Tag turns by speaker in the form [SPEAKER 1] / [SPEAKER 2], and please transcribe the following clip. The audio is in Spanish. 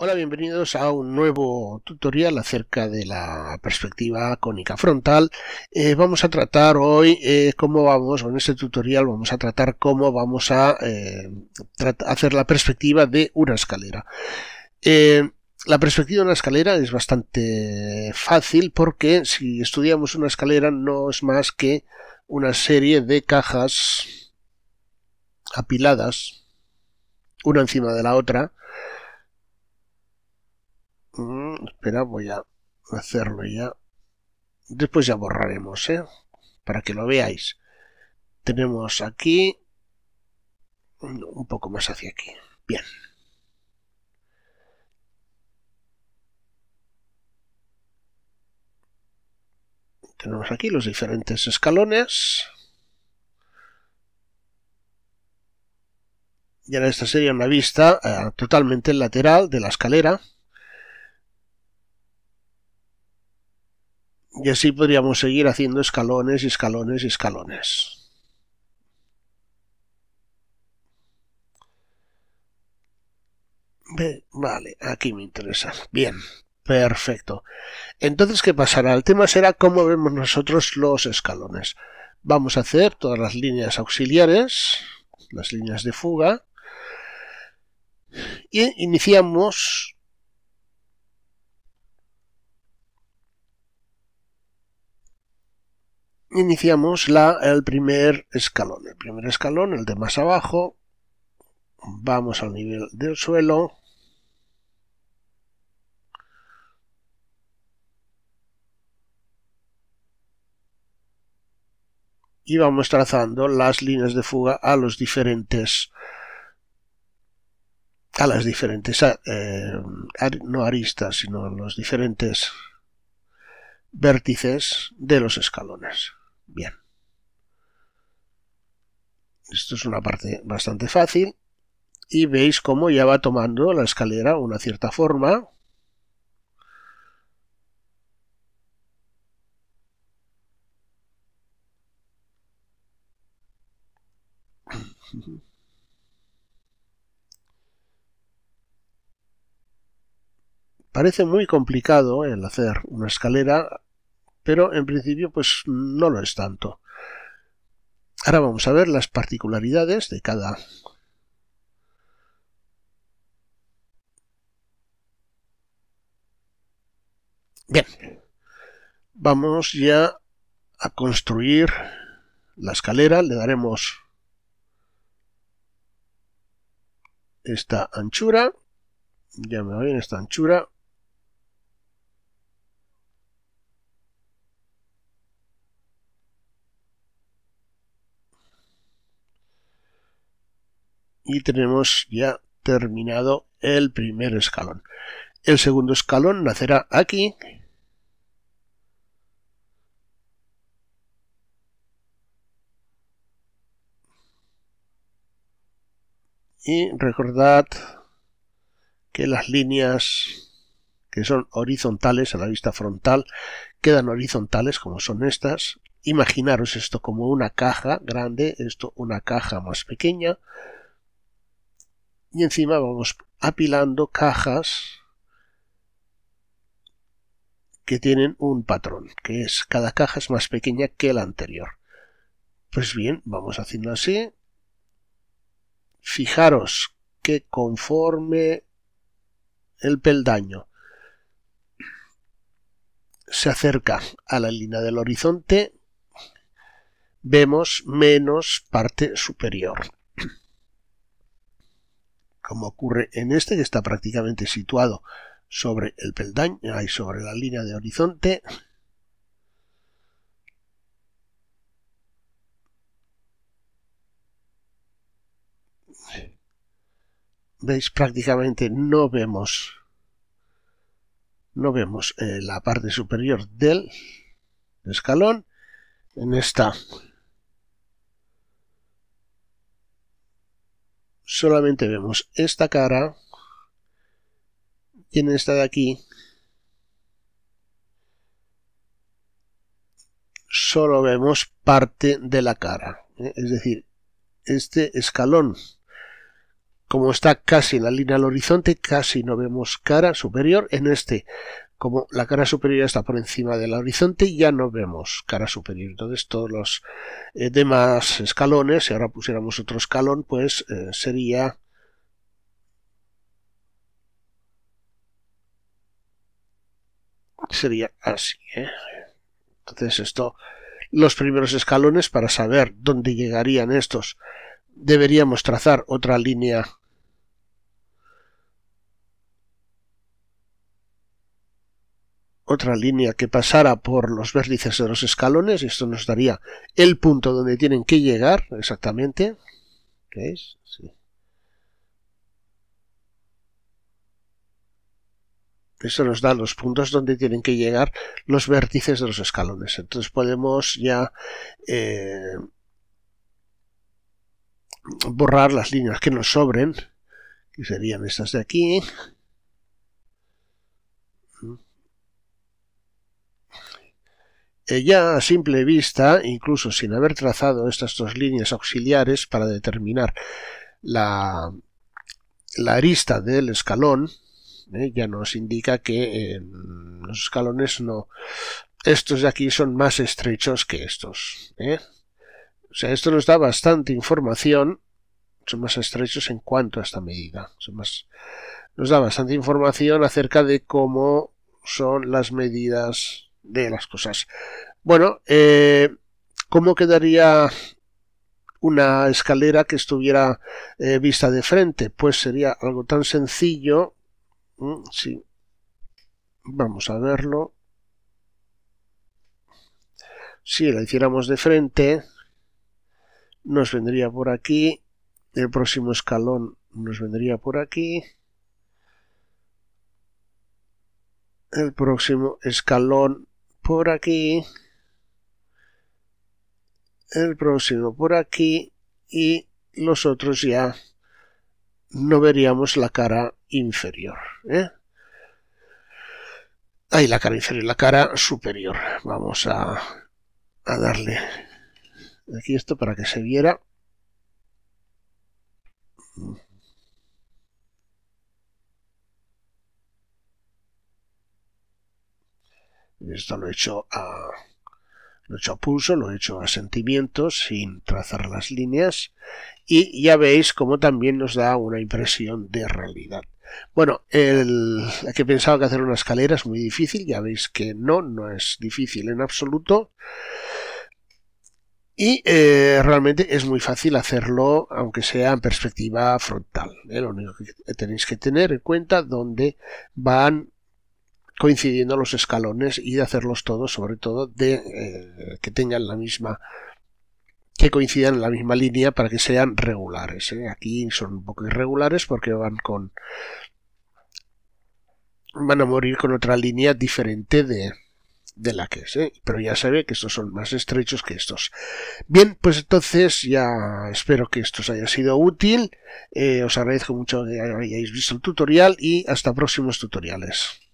[SPEAKER 1] Hola, bienvenidos a un nuevo tutorial acerca de la perspectiva cónica frontal. Eh, vamos a tratar hoy eh, cómo vamos, en este tutorial vamos a tratar cómo vamos a eh, hacer la perspectiva de una escalera. la perspectiva de una escalera es bastante fácil porque si estudiamos una escalera no es más que una serie de cajas apiladas una encima de la otra Mm, espera, voy a hacerlo ya. Después ya borraremos, ¿eh? Para que lo veáis. Tenemos aquí... Un poco más hacia aquí. Bien. Tenemos aquí los diferentes escalones. Y ahora esta sería una vista eh, totalmente lateral de la escalera. Y así podríamos seguir haciendo escalones y escalones y escalones. Vale, aquí me interesa. Bien, perfecto. Entonces, ¿qué pasará? El tema será cómo vemos nosotros los escalones. Vamos a hacer todas las líneas auxiliares, las líneas de fuga, y iniciamos iniciamos la, el primer escalón. El primer escalón, el de más abajo, vamos al nivel del suelo. Y vamos trazando las líneas de fuga a los diferentes a las diferentes eh, no aristas sino a los diferentes vértices de los escalones bien. Esto es una parte bastante fácil y veis cómo ya va tomando la escalera una cierta forma. Parece muy complicado el hacer una escalera pero en principio pues no lo es tanto. Ahora vamos a ver las particularidades de cada Bien, vamos ya a construir la escalera, le daremos esta anchura, ya me va bien esta anchura, y tenemos ya terminado el primer escalón. El segundo escalón nacerá aquí. Y recordad que las líneas que son horizontales a la vista frontal quedan horizontales como son estas. Imaginaros esto como una caja grande, esto una caja más pequeña y encima vamos apilando cajas que tienen un patrón, que es cada caja es más pequeña que la anterior. Pues bien, vamos haciendo así. Fijaros que conforme el peldaño se acerca a la línea del horizonte, vemos menos parte superior como ocurre en este, que está prácticamente situado sobre el peldaño y sobre la línea de horizonte. Veis, prácticamente no vemos no vemos eh, la parte superior del escalón. En esta solamente vemos esta cara, en esta de aquí, solo vemos parte de la cara, ¿eh? es decir, este escalón. Como está casi en la línea al horizonte, casi no vemos cara superior. En este como la cara superior está por encima del horizonte, ya no vemos cara superior. Entonces todos los eh, demás escalones, si ahora pusiéramos otro escalón, pues eh, sería... Sería así. ¿eh? Entonces esto, los primeros escalones, para saber dónde llegarían estos, deberíamos trazar otra línea otra línea que pasara por los vértices de los escalones y esto nos daría el punto donde tienen que llegar exactamente. ¿Veis? Eso nos da los puntos donde tienen que llegar los vértices de los escalones. Entonces podemos ya eh, borrar las líneas que nos sobren, que serían estas de aquí. Eh, ya a simple vista, incluso sin haber trazado estas dos líneas auxiliares para determinar la, la arista del escalón, eh, ya nos indica que eh, los escalones no... Estos de aquí son más estrechos que estos. O sea, esto nos da bastante información. Son más estrechos en cuanto a esta medida. Son más, nos da bastante información acerca de cómo son las medidas de las cosas. Bueno, eh, ¿cómo quedaría una escalera que estuviera eh, vista de frente? Pues sería algo tan sencillo. Mm, sí. Vamos a verlo. Si la hiciéramos de frente, nos vendría por aquí. El próximo escalón nos vendría por aquí. El próximo escalón por aquí, el próximo por aquí y los otros ya no veríamos la cara inferior. ¿eh? Ahí la cara inferior, la cara superior. Vamos a, a darle aquí esto para que se viera. Esto lo he hecho a, lo he hecho pulso, lo he hecho a sentimientos, sin trazar las líneas, y ya veis cómo también nos da una impresión de realidad. Bueno, el, pensado que que hacer una escalera es muy difícil, ya veis que no, no es difícil en absoluto. Y eh, realmente es muy fácil hacerlo, aunque sea en perspectiva frontal. ¿eh? Lo único que tenéis que tener en cuenta dónde van coincidiendo los escalones y de hacerlos todos, sobre todo de eh, que tengan la misma que coincidan en la misma línea para que sean regulares. ¿eh? Aquí son un poco irregulares porque van con van a morir con otra línea diferente de, de la que es, ¿eh? pero ya se ve que estos son más estrechos que estos. Bien, pues entonces ya espero que esto os haya sido útil. os agradezco mucho que hayáis visto el tutorial y hasta próximos tutoriales.